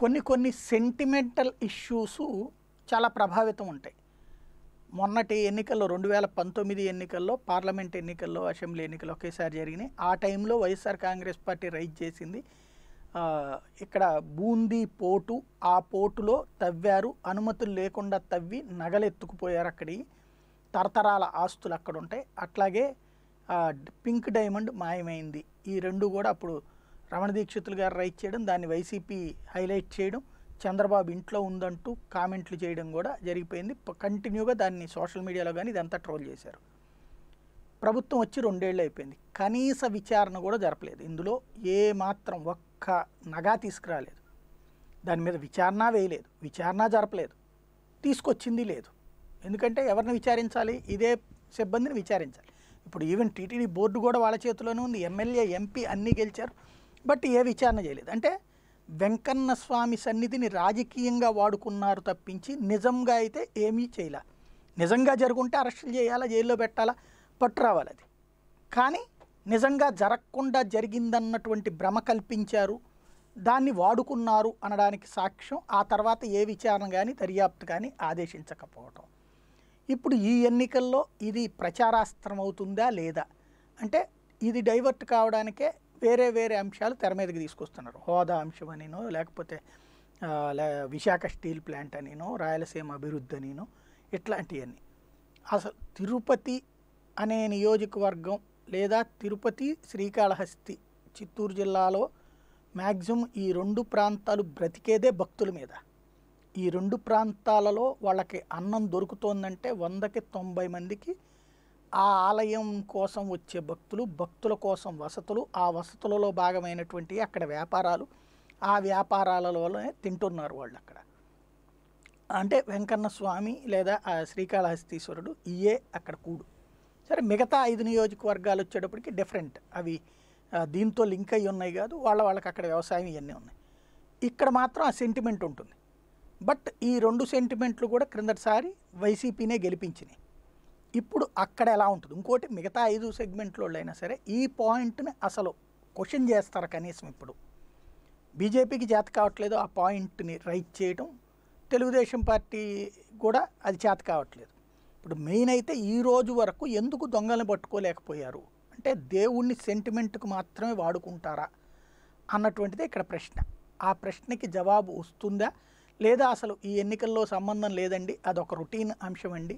కొన్ని కొన్ని sentimental issues చాలా ప్రభావితం ఉంటాయి మొన్నటి ఎన్నికల్లో రెండు వేల పంతొమ్మిది ఎన్నికల్లో పార్లమెంట్ ఎన్నికల్లో అసెంబ్లీ ఎన్నికలు ఒకేసారి జరిగినాయి ఆ టైంలో వైఎస్ఆర్ కాంగ్రెస్ పార్టీ రైజ్ చేసింది ఇక్కడ బూందీ పోటు ఆ పోటులో తవ్వారు అనుమతులు లేకుండా తవ్వి నగలెత్తుకుపోయారు అక్కడి తరతరాల ఆస్తులు అక్కడ ఉంటాయి అట్లాగే పింక్ డైమండ్ మాయమైంది ఈ రెండు కూడా అప్పుడు రమణ దీక్షితులు గారు రైట్ చేయడం దాన్ని వైసీపీ హైలైట్ చేయడం చంద్రబాబు ఇంట్లో ఉందంటూ కామెంట్లు చేయడం కూడా జరిగిపోయింది కంటిన్యూగా దాన్ని సోషల్ మీడియాలో కానీ ఇదంతా ట్రోల్ చేశారు ప్రభుత్వం వచ్చి రెండేళ్ళు అయిపోయింది కనీస విచారణ కూడా జరపలేదు ఇందులో ఏ మాత్రం ఒక్క నగా తీసుకురాలేదు దాని మీద విచారణ వేయలేదు విచారణ జరపలేదు తీసుకొచ్చింది లేదు ఎందుకంటే ఎవరిని విచారించాలి ఇదే సిబ్బందిని విచారించాలి ఇప్పుడు ఈవెన్ టీటీడీ బోర్డు కూడా వాళ్ళ చేతిలోనే ఉంది ఎమ్మెల్యే ఎంపీ అన్నీ గెలిచారు బట్ ఏ విచారణ చేయలేదు అంటే వెంకన్న స్వామి సన్నిధిని రాజకీయంగా వాడుకున్నారు తప్పించి నిజంగా అయితే ఏమీ చేయాల నిజంగా జరుగుంటే అరెస్టులు చేయాలా జైల్లో పెట్టాలా పట్టు అది కానీ నిజంగా జరగకుండా జరిగిందన్నటువంటి భ్రమ కల్పించారు దాన్ని వాడుకున్నారు అనడానికి సాక్ష్యం ఆ తర్వాత ఏ విచారణ కానీ దర్యాప్తు కానీ ఆదేశించకపోవటం ఇప్పుడు ఈ ఎన్నికల్లో ఇది ప్రచారాస్త్రం అవుతుందా లేదా అంటే ఇది డైవర్ట్ కావడానికే వేరే వేరే అంశాలు తెర మీదకి తీసుకొస్తున్నారు హోదా అంశం అనినో లేకపోతే విశాఖ స్టీల్ ప్లాంట్ అనినో రాయలసీమ అభివృద్ధి అనినో ఇట్లాంటివన్నీ అసలు తిరుపతి అనే నియోజకవర్గం లేదా తిరుపతి శ్రీకాళహస్తి చిత్తూరు జిల్లాలో మ్యాక్సిమం ఈ రెండు ప్రాంతాలు బ్రతికేదే భక్తుల మీద ఈ రెండు ప్రాంతాలలో వాళ్ళకి అన్నం దొరుకుతోందంటే వందకి తొంభై మందికి ఆ ఆలయం కోసం వచ్చే భక్తులు భక్తుల కోసం వసతులు ఆ వసతులలో భాగమైనటువంటి అక్కడ వ్యాపారాలు ఆ వ్యాపారాలలోనే తింటున్నారు వాళ్ళు అక్కడ అంటే వెంకన్న స్వామి లేదా శ్రీకాళహస్తీశ్వరుడు ఇయే అక్కడ కూడు సరే మిగతా ఐదు నియోజకవర్గాలు వచ్చేటప్పటికి డిఫరెంట్ అవి దీంతో లింక్ అయి ఉన్నాయి కాదు వాళ్ళ వాళ్ళకి అక్కడ వ్యవసాయం ఇవన్నీ ఉన్నాయి ఇక్కడ మాత్రం ఆ సెంటిమెంట్ ఉంటుంది బట్ ఈ రెండు సెంటిమెంట్లు కూడా క్రిందటిసారి వైసీపీనే గెలిపించినాయి ఇప్పుడు అక్కడ ఎలా ఉంటుంది ఇంకోటి మిగతా ఐదు సెగ్మెంట్లో అయినా సరే ఈ పాయింట్ని అసలు క్వశ్చన్ చేస్తారు కనీసం ఇప్పుడు బీజేపీకి చేత కావట్లేదు ఆ పాయింట్ని రైట్ చేయడం తెలుగుదేశం పార్టీ కూడా అది చేత కావట్లేదు ఇప్పుడు మెయిన్ అయితే ఈ రోజు వరకు ఎందుకు దొంగలను పట్టుకోలేకపోయారు అంటే దేవుణ్ణి సెంటిమెంట్కు మాత్రమే వాడుకుంటారా అన్నటువంటిది ఇక్కడ ప్రశ్న ఆ ప్రశ్నకి జవాబు వస్తుందా లేదా అసలు ఈ ఎన్నికల్లో సంబంధం లేదండి అదొక రొటీన్ అంశం అండి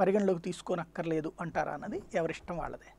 పరిగణలోకి తీసుకోనక్కర్లేదు అంటారా అన్నది ఎవరిష్టం వాళ్ళదే